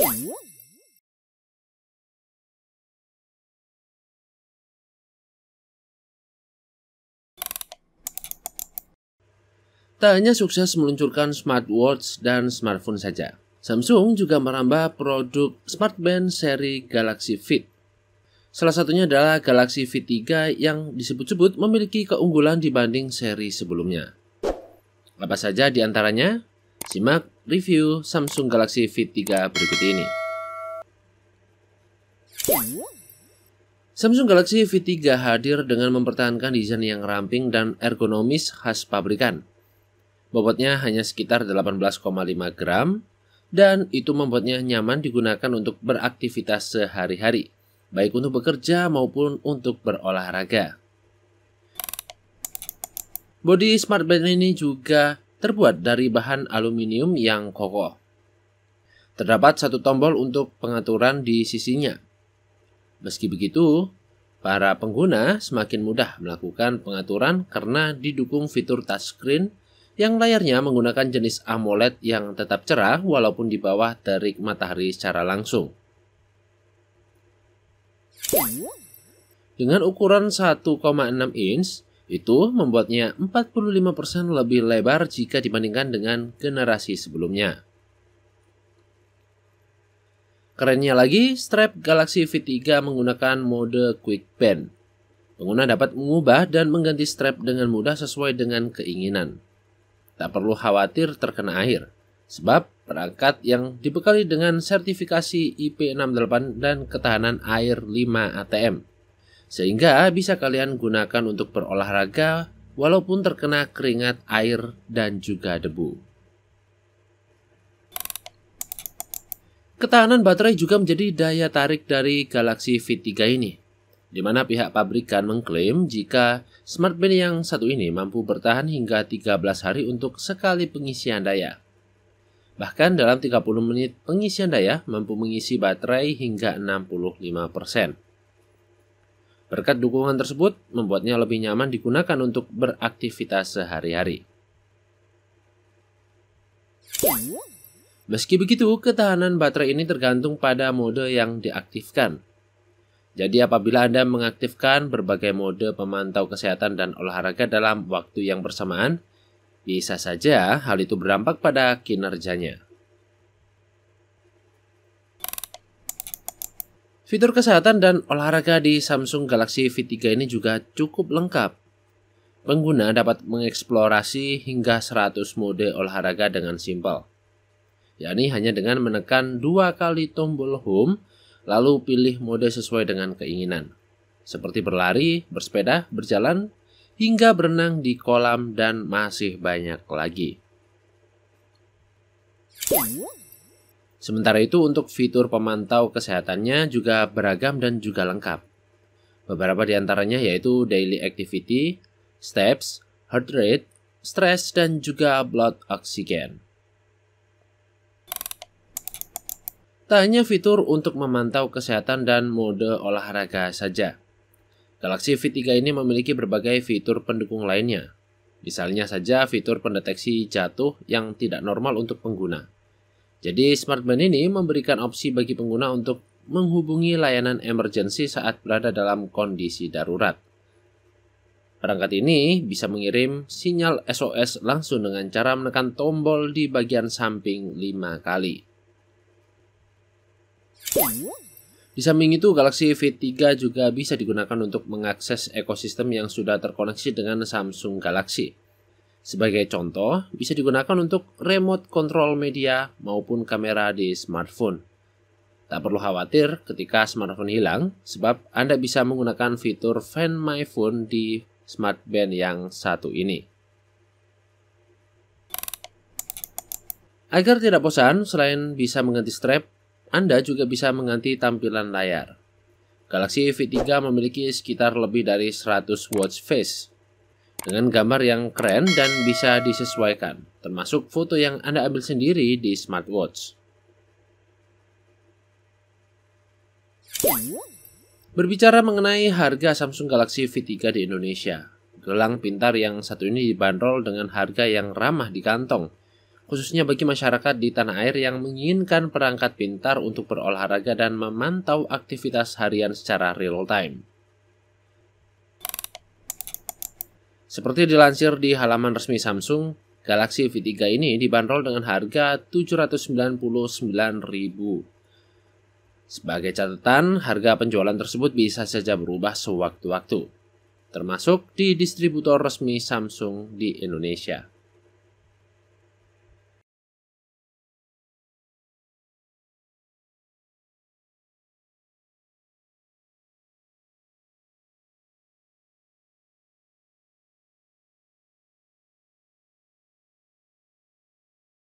Tak hanya sukses meluncurkan smartwatch dan smartphone saja, Samsung juga merambah produk smartband seri Galaxy Fit. Salah satunya adalah Galaxy Fit 3 yang disebut-sebut memiliki keunggulan dibanding seri sebelumnya. Apa saja di antaranya? Simak review Samsung Galaxy V3 berikut ini. Samsung Galaxy V3 hadir dengan mempertahankan desain yang ramping dan ergonomis khas pabrikan. Bobotnya hanya sekitar 18,5 gram, dan itu membuatnya nyaman digunakan untuk beraktivitas sehari-hari, baik untuk bekerja maupun untuk berolahraga. Body smartband ini juga terbuat dari bahan aluminium yang kokoh. Terdapat satu tombol untuk pengaturan di sisinya. Meski begitu, para pengguna semakin mudah melakukan pengaturan karena didukung fitur touchscreen yang layarnya menggunakan jenis AMOLED yang tetap cerah walaupun di bawah terik matahari secara langsung. Dengan ukuran 1,6 inch, itu membuatnya 45% lebih lebar jika dibandingkan dengan generasi sebelumnya. Kerennya lagi, strap Galaxy V3 menggunakan mode Quick Pen. Pengguna dapat mengubah dan mengganti strap dengan mudah sesuai dengan keinginan. Tak perlu khawatir terkena air, sebab perangkat yang dibekali dengan sertifikasi IP68 dan ketahanan air 5 ATM sehingga bisa kalian gunakan untuk berolahraga walaupun terkena keringat, air, dan juga debu. Ketahanan baterai juga menjadi daya tarik dari Galaxy V3 ini, di mana pihak pabrikan mengklaim jika smartband yang satu ini mampu bertahan hingga 13 hari untuk sekali pengisian daya. Bahkan dalam 30 menit pengisian daya mampu mengisi baterai hingga 65 persen. Berkat dukungan tersebut, membuatnya lebih nyaman digunakan untuk beraktivitas sehari-hari. Meski begitu, ketahanan baterai ini tergantung pada mode yang diaktifkan. Jadi apabila Anda mengaktifkan berbagai mode pemantau kesehatan dan olahraga dalam waktu yang bersamaan, bisa saja hal itu berdampak pada kinerjanya. Fitur kesehatan dan olahraga di Samsung Galaxy V3 ini juga cukup lengkap. Pengguna dapat mengeksplorasi hingga 100 mode olahraga dengan simpel. yakni hanya dengan menekan dua kali tombol home, lalu pilih mode sesuai dengan keinginan. Seperti berlari, bersepeda, berjalan, hingga berenang di kolam dan masih banyak lagi. Sementara itu untuk fitur pemantau kesehatannya juga beragam dan juga lengkap. Beberapa di antaranya yaitu daily activity, steps, heart rate, stress, dan juga blood oxygen. Tak hanya fitur untuk memantau kesehatan dan mode olahraga saja. Galaxy V3 ini memiliki berbagai fitur pendukung lainnya. Misalnya saja fitur pendeteksi jatuh yang tidak normal untuk pengguna. Jadi smart ini memberikan opsi bagi pengguna untuk menghubungi layanan emergency saat berada dalam kondisi darurat. Perangkat ini bisa mengirim sinyal SOS langsung dengan cara menekan tombol di bagian samping 5 kali. Di samping itu, Galaxy V3 juga bisa digunakan untuk mengakses ekosistem yang sudah terkoneksi dengan Samsung Galaxy. Sebagai contoh, bisa digunakan untuk remote control media maupun kamera di smartphone. Tak perlu khawatir ketika smartphone hilang, sebab Anda bisa menggunakan fitur Find My Phone di smartband yang satu ini. Agar tidak bosan, selain bisa mengganti strap, Anda juga bisa mengganti tampilan layar. Galaxy V3 memiliki sekitar lebih dari 100 watch face, dengan gambar yang keren dan bisa disesuaikan, termasuk foto yang Anda ambil sendiri di smartwatch. Berbicara mengenai harga Samsung Galaxy V3 di Indonesia, gelang pintar yang satu ini dibanderol dengan harga yang ramah di kantong, khususnya bagi masyarakat di tanah air yang menginginkan perangkat pintar untuk berolahraga dan memantau aktivitas harian secara real time. Seperti dilansir di halaman resmi Samsung, Galaxy V3 ini dibanderol dengan harga 799.000. Sebagai catatan, harga penjualan tersebut bisa saja berubah sewaktu-waktu, termasuk di distributor resmi Samsung di Indonesia.